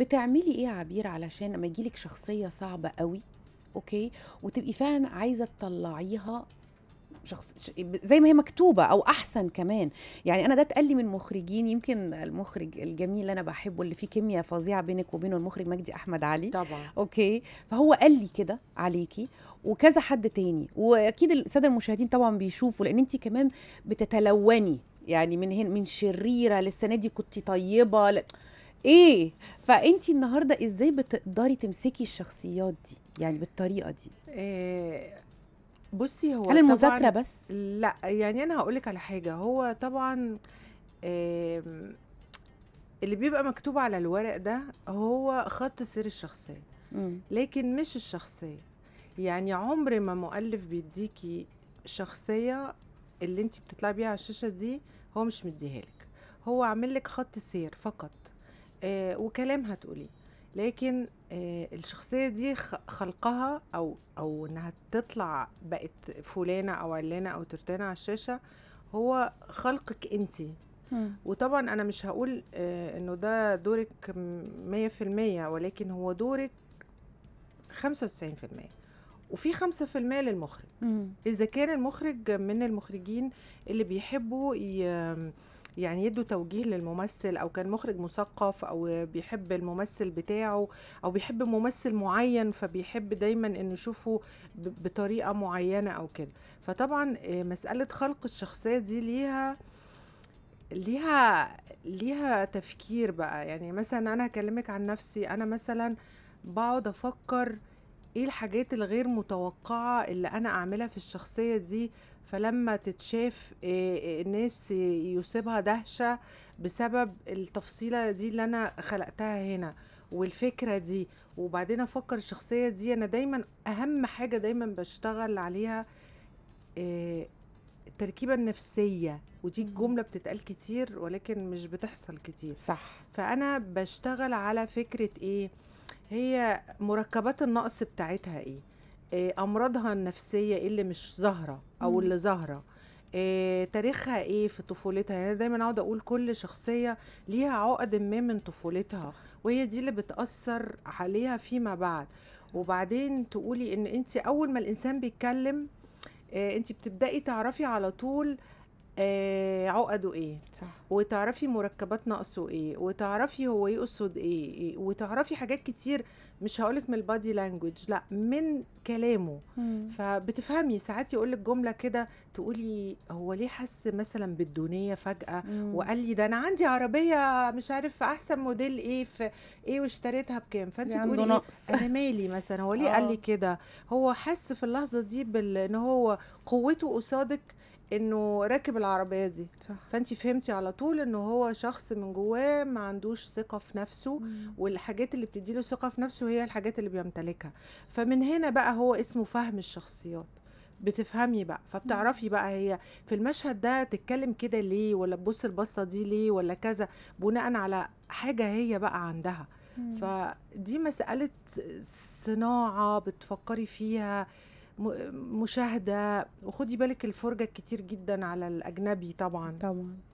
بتعملي ايه يا عبير علشان لما يجيلك شخصيه صعبه قوي اوكي وتبقي فعلا عايزه تطلعيها شخص زي ما هي مكتوبه او احسن كمان يعني انا ده اتقال لي من مخرجين يمكن المخرج الجميل اللي انا بحبه اللي فيه كيمياء فظيعه بينك وبينه المخرج مجدي احمد علي طبعا اوكي فهو قال لي كده عليكي وكذا حد تاني واكيد الساده المشاهدين طبعا بيشوفوا لان انت كمان بتتلوني يعني من هنا من شريره للسنه دي كنت طيبه ايه فانت النهارده ازاي بتقدري تمسكي الشخصيات دي يعني بالطريقه دي إيه بصي هو هل المذاكره بس لا يعني انا هقولك على حاجه هو طبعا إيه اللي بيبقى مكتوب على الورق ده هو خط سير الشخصيه لكن مش الشخصيه يعني عمر ما مؤلف بيديكي شخصيه اللي انت بتطلعي بيها على الشاشه دي هو مش مديها لك هو عامل لك خط سير فقط آه هتقوليه لكن آه الشخصية دي خلقها أو أو إنها تطلع بقت فلانة أو علانة أو ترتانة على الشاشة هو خلقك أنتي وطبعا أنا مش هقول آه إنه ده دورك 100% ولكن هو دورك 95% وفي خمسة في المية للمخرج إذا كان المخرج من المخرجين اللي بيحبوا يعني يدوا توجيه للممثل او كان مخرج مثقف او بيحب الممثل بتاعه او بيحب ممثل معين فبيحب دايما انه يشوفه بطريقه معينه او كده فطبعا آه، مساله خلق الشخصيه دي ليها ليها ليها تفكير بقى يعني مثلا انا هكلمك عن نفسي انا مثلا بقعد افكر ايه الحاجات الغير متوقعة اللي انا اعملها في الشخصية دي فلما تتشاف الناس آه، آه، يصيبها دهشة بسبب التفصيلة دي اللي انا خلقتها هنا والفكرة دي وبعدين افكر الشخصية دي انا دايما اهم حاجة دايما بشتغل عليها التركيبة آه، النفسية ودي الجملة بتتقال كتير ولكن مش بتحصل كتير صح فأنا بشتغل على فكرة إيه هي مركبات النقص بتاعتها ايه؟, ايه امراضها النفسيه ايه اللي مش ظاهره او اللي ظاهره إيه تاريخها ايه في طفولتها يعني دايما اقعد اقول كل شخصيه ليها عقد ما من طفولتها صح. وهي دي اللي بتاثر عليها فيما بعد وبعدين تقولي ان انت اول ما الانسان بيتكلم إيه انت بتبداي تعرفي على طول آه عقده ايه صح. وتعرفي مركبات ناقصه ايه وتعرفي هو يقصد ايه, إيه وتعرفي حاجات كتير مش هقولك من البادي لانجوج لا من كلامه مم. فبتفهمي ساعات يقول لك جمله كده تقولي هو ليه حس مثلا بالدونيه فجاه مم. وقال لي ده انا عندي عربيه مش عارف احسن موديل ايه في ايه واشتريتها بكام فانت تقولي إيه؟ نقص. انا مالي مثلا هو ليه آه. قال لي آه. كده هو حس في اللحظه دي بان هو قوته قصادك انه راكب العربيه دي صح. فانت فهمتي على طول انه هو شخص من جواه ما عندوش ثقه في نفسه مم. والحاجات اللي بتديله ثقه في نفسه هي الحاجات اللي بيمتلكها فمن هنا بقى هو اسمه فهم الشخصيات بتفهمي بقى فبتعرفي بقى هي في المشهد ده تتكلم كده ليه ولا تبص البصه دي ليه ولا كذا بناء على حاجه هي بقى عندها مم. فدي مساله صناعه بتفكري فيها مشاهده وخدي بالك الفرجه كتير جدا على الاجنبي طبعا طبعا